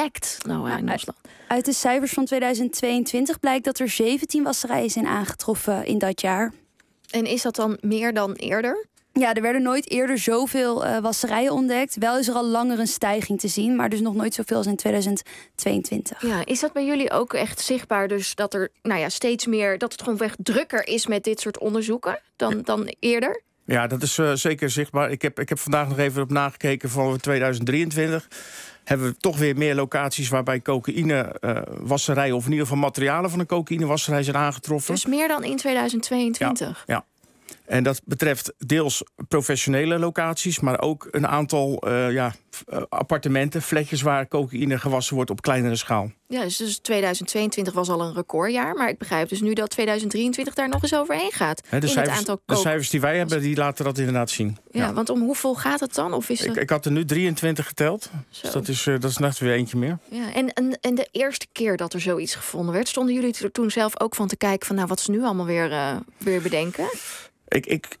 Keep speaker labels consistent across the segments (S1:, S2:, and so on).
S1: ontdekt nou eh, Uit de cijfers van 2022 blijkt dat er 17 wasserijen zijn aangetroffen in dat jaar. En is dat dan meer dan eerder? Ja, er werden nooit eerder zoveel uh, wasserijen ontdekt. Wel is er al langer een stijging te zien, maar dus nog nooit zoveel als in 2022. Ja, is dat bij jullie ook echt zichtbaar? Dus dat er nou ja, steeds meer, dat het gewoon echt drukker is met dit soort onderzoeken dan, dan eerder?
S2: Ja, dat is eh, zeker zichtbaar. Ik heb, ik heb vandaag nog even op nagekeken van 2023. Hebben we toch weer meer locaties waarbij cocaïnewasserij... Eh, uh, of in ieder geval materialen van een cocaïnewasserij zijn aangetroffen. Dus
S1: meer dan in 2022?
S2: Ja, ja. En dat betreft deels professionele locaties, maar ook een aantal eh, ja, eh, appartementen, flatjes waar cocaïne gewassen wordt op kleinere schaal.
S1: Ja, dus 2022 dus was al een recordjaar, maar ik begrijp dus nu dat 2023 daar nog eens overheen gaat. He, de, cijfers, het aantal de cijfers
S2: die wij hebben, die laten dat inderdaad zien.
S1: Ja, want om hoeveel gaat het dan? Of is ik,
S2: ik had er nu 23 geteld, dus Zo. dus dat is, uh, is net weer eentje meer.
S1: Ja, en, en, en de eerste keer dat er zoiets gevonden werd, stonden jullie er toen zelf ook van te kijken van nou, wat ze nu allemaal weer, uh, weer bedenken?
S2: Ik, ik,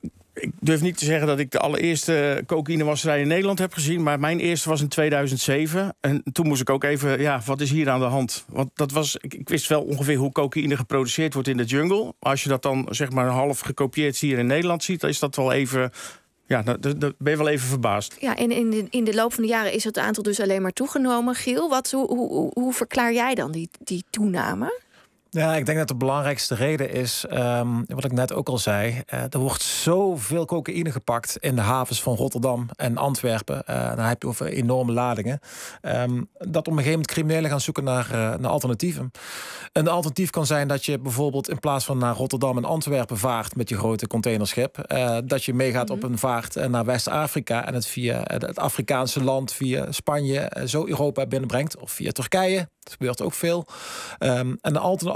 S2: durf niet te zeggen dat ik de allereerste cocaïnewasserij in Nederland heb gezien. Maar mijn eerste was in 2007. En toen moest ik ook even, ja, wat is hier aan de hand? Want dat was, ik, wist wel ongeveer hoe cocaïne geproduceerd wordt in de jungle. Als je dat dan zeg maar half gekopieerd hier in Nederland ziet, dan is dat wel even. Ja, daar ben je wel even verbaasd.
S1: Ja, en in de, in de loop van de jaren is het aantal dus alleen maar toegenomen, Giel. Wat, hoe, hoe, hoe verklaar jij dan die, die toename?
S3: Ja, ik denk dat de belangrijkste reden is, ehm, wat ik net ook al zei, eh, er wordt zoveel cocaïne gepakt in de havens van Rotterdam en Antwerpen. Uh, dan heb je over enorme ladingen. Ehm, dat op een gegeven moment criminelen gaan zoeken naar, uh, naar alternatieven. Een alternatief kan zijn dat je bijvoorbeeld in plaats van naar Rotterdam en Antwerpen vaart met je grote containerschip, dat je meegaat mhm. op een vaart naar West-Afrika en het via het Afrikaanse land, via Spanje, zo Europa binnenbrengt. Of via Turkije, dat gebeurt ook veel. Um, en een andere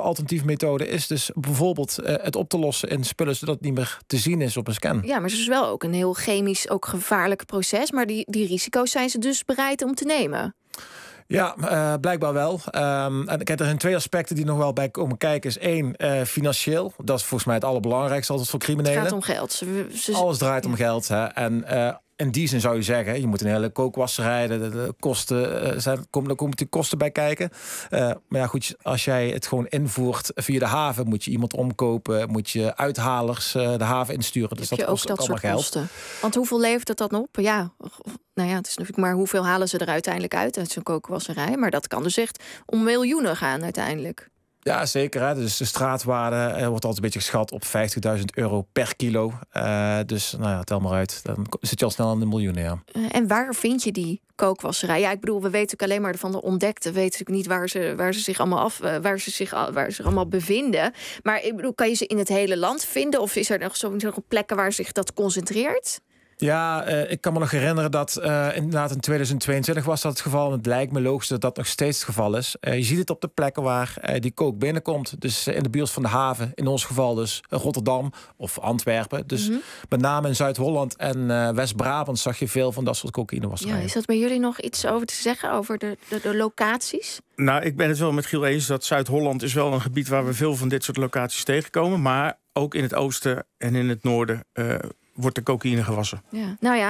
S3: alternatieve methode is dus bijvoorbeeld eh, het op te lossen in spullen zodat het niet meer te zien is op een scan.
S1: Ja, maar het is wel ook een heel chemisch, ook gevaarlijk proces. Maar die, die risico's zijn ze dus bereid om te nemen.
S3: Ja, eh, blijkbaar wel. Ehm, en en heb er zijn twee aspecten die nog wel bij komen kijken. Is één, eh, financieel. Dat is volgens mij het allerbelangrijkste altijd voor criminelen. Het gaat om geld. Ze, ze... Alles draait om geld. Hè. En uh, in die zin zou je zeggen, je moet een hele kookwassen rijden, de, kosten, eh, zijn, kom dan komt u kosten bij kijken. Eh, maar ja, goed, als jij het gewoon invoert via de haven, moet je iemand omkopen, moet je uithalers eh, de haven insturen. Dus dat je kost ook dat soort kosten.
S1: Want hoeveel levert dat dan op? Ja, nou ja, het is natuurlijk maar hoeveel halen ze er uiteindelijk uit uit zo'n kookwasserij? Maar dat kan dus echt om miljoenen gaan uiteindelijk.
S3: Ja, zeker. Hè? Dus de straatwaarde eh, wordt altijd een beetje geschat op 50.000 euro per kilo. Eh, dus nou ja, tel maar uit. Dan zit je al snel aan de miljoenen. Eh,
S1: ja. En waar vind je die kookwasserij? Ja, ik bedoel, we weten ook alleen maar van de ontdekte. We weten niet waar ze, waar ze zich allemaal af, waar ze zich, waar ze allemaal bevinden. Maar ik bedoel, kan je ze in het hele land vinden? Of is er nog zo'n plekken waar zich dat concentreert?
S3: Ja, eh, ik kan me nog herinneren dat uh, inderdaad in 2022 was dat het geval. En het lijkt me logisch dat dat nog steeds het geval is. Eh, je ziet het op de plekken waar die kook binnenkomt. Dus in de buurt van de haven, in ons geval dus Rotterdam of Antwerpen. Dus mhm. met name in Zuid-Holland
S2: en West-Brabant zag je veel van dat soort cocaïne was. Ja,
S1: is dat bij jullie nog iets over te zeggen, over de, de, locaties?
S2: Nou, ik ben het wel met Giel eens dat Zuid-Holland is wel een gebied waar we veel van dit soort locaties tegenkomen. Maar ook in het oosten en in het noorden wordt de cocaïne gewassen.
S1: Ja. Nou ja.